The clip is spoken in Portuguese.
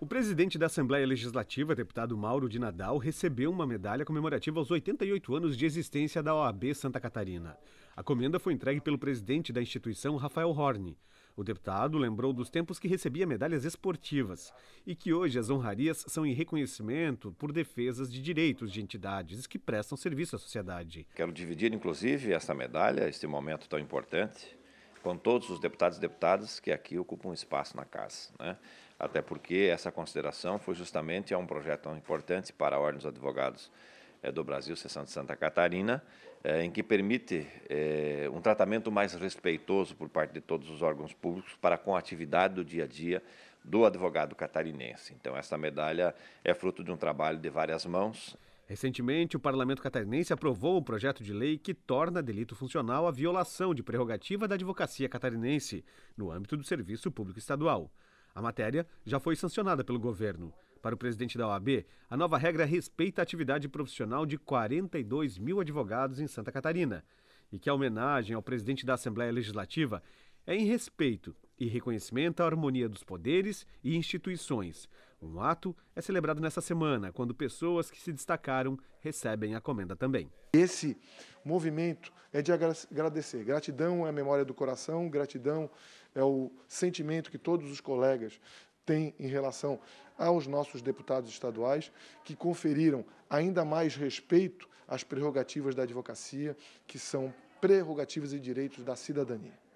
O presidente da Assembleia Legislativa, deputado Mauro de Nadal, recebeu uma medalha comemorativa aos 88 anos de existência da OAB Santa Catarina. A comenda foi entregue pelo presidente da instituição, Rafael Horne. O deputado lembrou dos tempos que recebia medalhas esportivas e que hoje as honrarias são em reconhecimento por defesas de direitos de entidades que prestam serviço à sociedade. Quero dividir, inclusive, essa medalha, este momento tão importante, com todos os deputados e deputadas que aqui ocupam espaço na casa. Né? Até porque essa consideração foi justamente a um projeto tão importante para a Ordem dos Advogados eh, do Brasil, Sessão de Santa Catarina, eh, em que permite eh, um tratamento mais respeitoso por parte de todos os órgãos públicos para com a atividade do dia a dia do advogado catarinense. Então, essa medalha é fruto de um trabalho de várias mãos. Recentemente, o parlamento catarinense aprovou um projeto de lei que torna delito funcional a violação de prerrogativa da advocacia catarinense no âmbito do serviço público estadual. A matéria já foi sancionada pelo governo. Para o presidente da OAB, a nova regra respeita a atividade profissional de 42 mil advogados em Santa Catarina e que a homenagem ao presidente da Assembleia Legislativa é em respeito e reconhecimento à harmonia dos poderes e instituições, um ato é celebrado nessa semana, quando pessoas que se destacaram recebem a comenda também. Esse movimento é de agradecer. Gratidão é a memória do coração, gratidão é o sentimento que todos os colegas têm em relação aos nossos deputados estaduais, que conferiram ainda mais respeito às prerrogativas da advocacia, que são prerrogativas e direitos da cidadania.